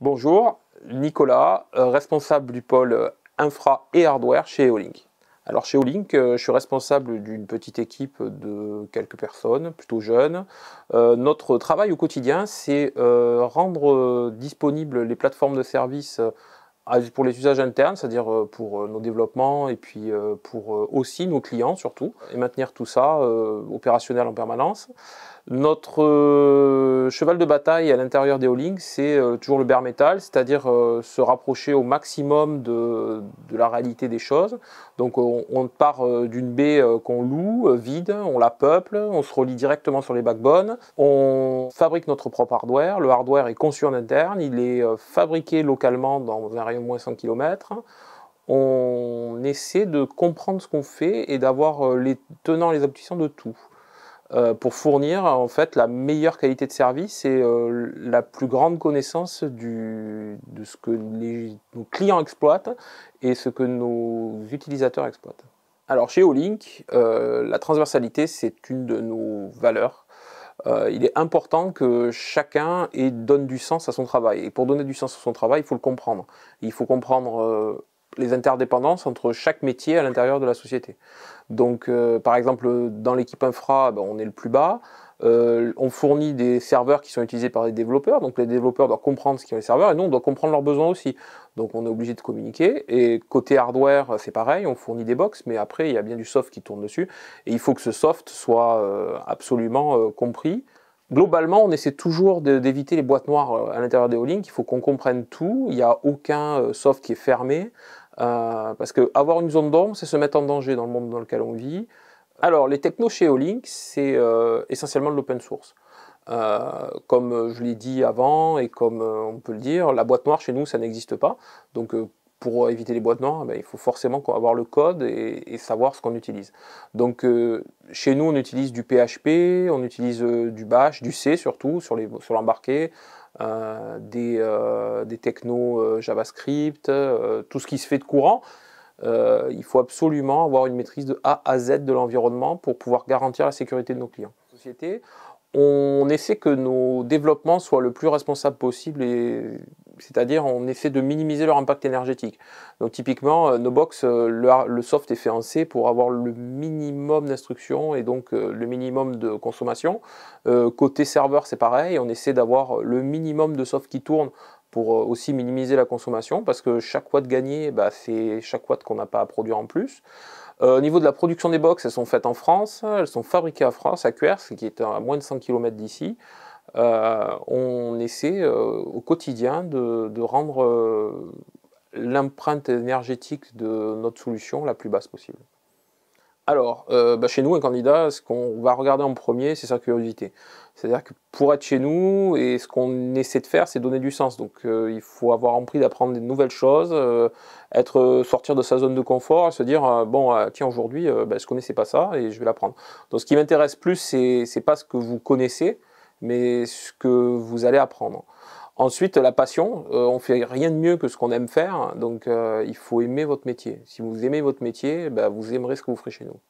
Bonjour, Nicolas, euh, responsable du pôle infra et hardware chez Eolink. Alors chez Eolink, euh, je suis responsable d'une petite équipe de quelques personnes, plutôt jeunes. Euh, notre travail au quotidien, c'est rendre disponibles les plateformes de services pour les usages internes, c'est-à-dire pour nos développements et puis pour aussi nos clients surtout, et maintenir tout ça opérationnel en permanence. Notre le cheval de bataille à l'intérieur des holdings, c'est euh, toujours le bare metal, c'est-à-dire euh, se rapprocher au maximum de, la réalité des choses. Donc on, part euh, d'une baie qu'on loue, vide, on la peuple, on se relie directement sur les backbones, on fabrique notre propre hardware, le hardware est conçu en interne, il est fabriqué localement dans un rayon de moins 100 km on essaie de comprendre ce qu'on fait et d'avoir les tenants et les aboutissants de tout. Euh, pour fournir en fait la meilleure qualité de service et euh, la plus grande connaissance du, de ce que nos clients exploitent et ce que nos utilisateurs exploitent. Alors chez Olink, euh, la transversalité c'est une de nos valeurs. il est important que chacun donne du sens à son travail. Et pour donner du sens à son travail, il faut le comprendre. Il faut comprendre les interdépendances entre chaque métier à l'intérieur de la société. Donc, euh, par exemple, dans l'équipe infra, ben, on est le plus bas. Euh, on fournit des serveurs qui sont utilisés par les développeurs, donc les développeurs doivent comprendre ce ont les serveurs, et nous, on doit comprendre leurs besoins aussi. Donc, on est obligé de communiquer. Et côté hardware, c'est pareil, on fournit des box, mais après, il y a bien du soft qui tourne dessus, et il faut que ce soft soit euh, absolument compris, Globalement, on essaie toujours d'éviter les boîtes noires à l'intérieur des holdings. Il faut qu'on comprenne tout. Il n'y a aucun soft qui est fermé. Euh, parce que avoir une zone d'ombre, c'est se mettre en danger dans le monde dans lequel on vit. Alors, les technos chez Olink, c'est euh, essentiellement de l'open source. Euh, comme je l'ai dit avant et comme on peut le dire, la boîte noire chez nous, ça n'existe pas. Donc, pour euh, éviter les boîtes noires, eh ben, il faut forcément avoir le code et, savoir ce qu'on utilise. Donc euh, chez nous, on utilise du PHP, on utilise euh, du Bash, du C surtout sur l'embarqué, sur euh, des, des technos JavaScript, tout ce qui se fait de courant. il faut absolument avoir une maîtrise de A à Z de l'environnement pour pouvoir garantir la sécurité de nos clients. Société, on essaie que nos développements soient le plus responsables possible et c'est-à-dire on essaie de minimiser leur impact énergétique. Donc typiquement, euh, nos box, euh, le, soft est fait en C pour avoir le minimum d'instructions et donc euh, le minimum de consommation. côté serveur, c'est pareil, on essaie d'avoir le minimum de soft qui tourne pour aussi minimiser la consommation, parce que chaque watt gagné, bah, c'est chaque watt qu'on n'a pas à produire en plus. au niveau de la production des box, elles sont faites en France, elles sont fabriquées à France, à Cuers, qui est à moins de 100 km d'ici. Euh, on essaie euh, au quotidien de, rendre euh, l'empreinte énergétique de notre solution la plus basse possible. Alors, bah, chez nous, un candidat, ce qu'on va regarder en premier, c'est sa curiosité. C'est-à-dire que pour être chez nous, et ce qu'on essaie de faire, c'est donner du sens. Donc, il faut avoir envie d'apprendre de nouvelles choses, être sortir de sa zone de confort, et se dire bon, tiens, aujourd'hui, ben, je ne connaissais pas ça et je vais l'apprendre. Donc, ce qui m'intéresse plus, c'est pas ce que vous connaissez, mais ce que vous allez apprendre. Ensuite, la passion, euh, on fait rien de mieux que ce qu'on aime faire, donc euh, il faut aimer votre métier. Si vous aimez votre métier, bah, vous aimerez ce que vous ferez chez nous.